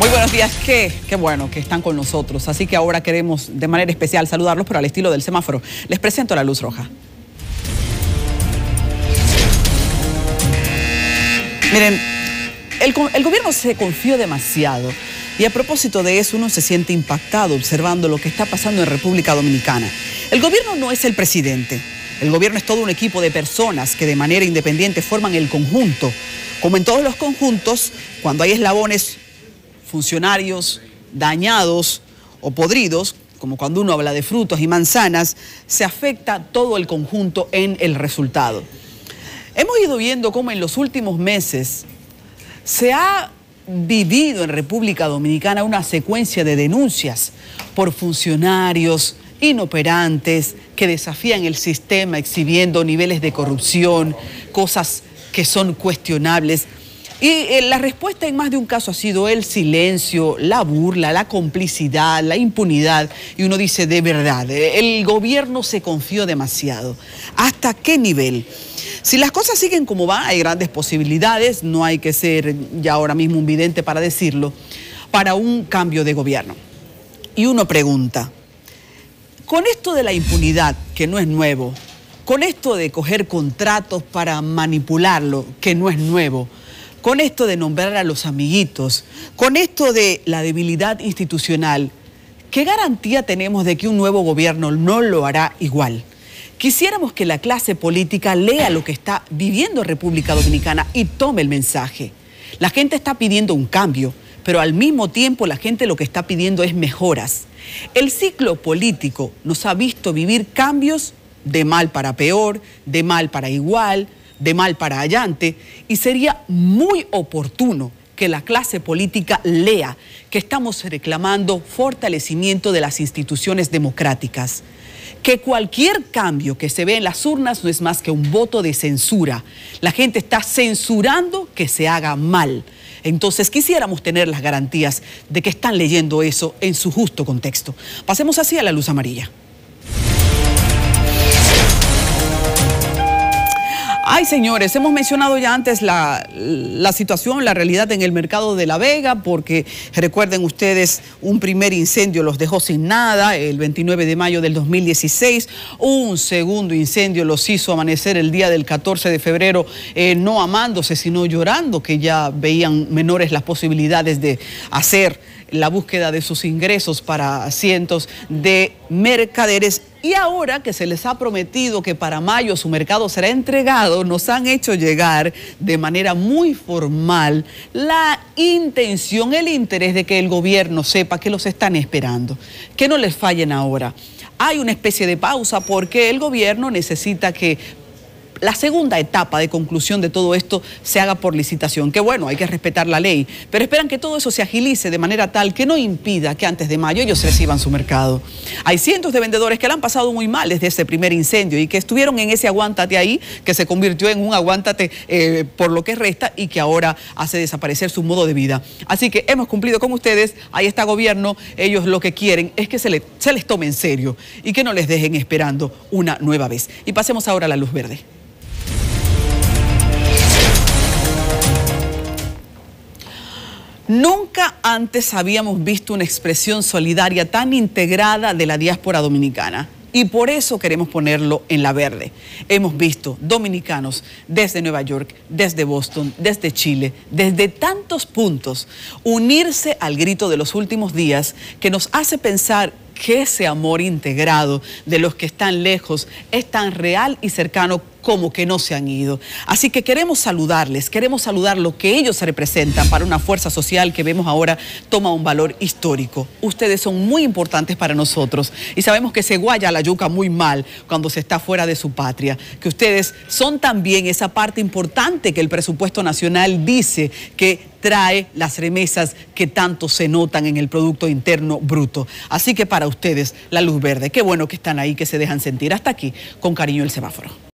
Muy buenos días, qué, qué bueno que están con nosotros. Así que ahora queremos de manera especial saludarlos, pero al estilo del semáforo. Les presento la luz roja. Miren, el, el gobierno se confió demasiado. Y a propósito de eso, uno se siente impactado observando lo que está pasando en República Dominicana. El gobierno no es el presidente. El gobierno es todo un equipo de personas que de manera independiente forman el conjunto. Como en todos los conjuntos, cuando hay eslabones funcionarios dañados o podridos, como cuando uno habla de frutos y manzanas, se afecta todo el conjunto en el resultado. Hemos ido viendo cómo en los últimos meses se ha vivido en República Dominicana una secuencia de denuncias por funcionarios inoperantes que desafían el sistema exhibiendo niveles de corrupción, cosas que son cuestionables. Y eh, la respuesta en más de un caso ha sido el silencio, la burla, la complicidad, la impunidad. Y uno dice, de verdad, eh, el gobierno se confió demasiado. ¿Hasta qué nivel? Si las cosas siguen como van, hay grandes posibilidades, no hay que ser ya ahora mismo un vidente para decirlo, para un cambio de gobierno. Y uno pregunta, con esto de la impunidad, que no es nuevo, con esto de coger contratos para manipularlo, que no es nuevo, con esto de nombrar a los amiguitos, con esto de la debilidad institucional, ¿qué garantía tenemos de que un nuevo gobierno no lo hará igual? Quisiéramos que la clase política lea lo que está viviendo República Dominicana y tome el mensaje. La gente está pidiendo un cambio, pero al mismo tiempo la gente lo que está pidiendo es mejoras. El ciclo político nos ha visto vivir cambios de mal para peor, de mal para igual, de mal para allante y sería muy oportuno que la clase política lea que estamos reclamando fortalecimiento de las instituciones democráticas, que cualquier cambio que se ve en las urnas no es más que un voto de censura. La gente está censurando que se haga mal. Entonces quisiéramos tener las garantías de que están leyendo eso en su justo contexto. Pasemos así a la luz amarilla. Ay, señores, hemos mencionado ya antes la, situación, la realidad en el mercado de La Vega, porque recuerden ustedes, un primer incendio los dejó sin nada el 29 de mayo del 2016, un segundo incendio los hizo amanecer el día del 14 de febrero, eh, no amándose, sino llorando, que ya veían menores las posibilidades de hacer la búsqueda de sus ingresos para cientos de mercaderes. Y ahora que se les ha prometido que para mayo su mercado será entregado, nos han hecho llegar de manera muy formal la intención, el interés de que el gobierno sepa que los están esperando, que no les fallen ahora hay una especie de pausa porque el gobierno necesita que la segunda etapa de conclusión de todo esto se haga por licitación. Que bueno, hay que respetar la ley, pero esperan que todo eso se agilice de manera tal que no impida que antes de mayo ellos reciban su mercado. Hay cientos de vendedores que la han pasado muy mal desde ese primer incendio y que estuvieron en ese aguántate ahí, que se convirtió en un aguántate eh, por lo que resta y que ahora hace desaparecer su modo de vida. Así que hemos cumplido con ustedes, ahí está gobierno, ellos lo que quieren es que se, se les tome en serio y que no les dejen esperando una nueva vez. Y pasemos ahora a la luz verde. Nunca antes habíamos visto una expresión solidaria tan integrada de la diáspora dominicana y por eso queremos ponerlo en la verde. Hemos visto dominicanos desde Nueva York, desde Boston, desde Chile, desde tantos puntos unirse al grito de los últimos días que nos hace pensar que ese amor integrado de los que están lejos es tan real y cercano como que no se han ido. Así que queremos saludarles, queremos saludar lo que ellos representan para una fuerza social que vemos ahora toma un valor histórico. Ustedes son muy importantes para nosotros y sabemos que se guaya la yuca muy mal cuando se está fuera de su patria, que ustedes son también esa parte importante que el presupuesto nacional dice que trae las remesas que tanto se notan en el Producto Interno Bruto. Así que para ustedes, la luz verde. Qué bueno que están ahí, que se dejan sentir. Hasta aquí, con cariño el semáforo.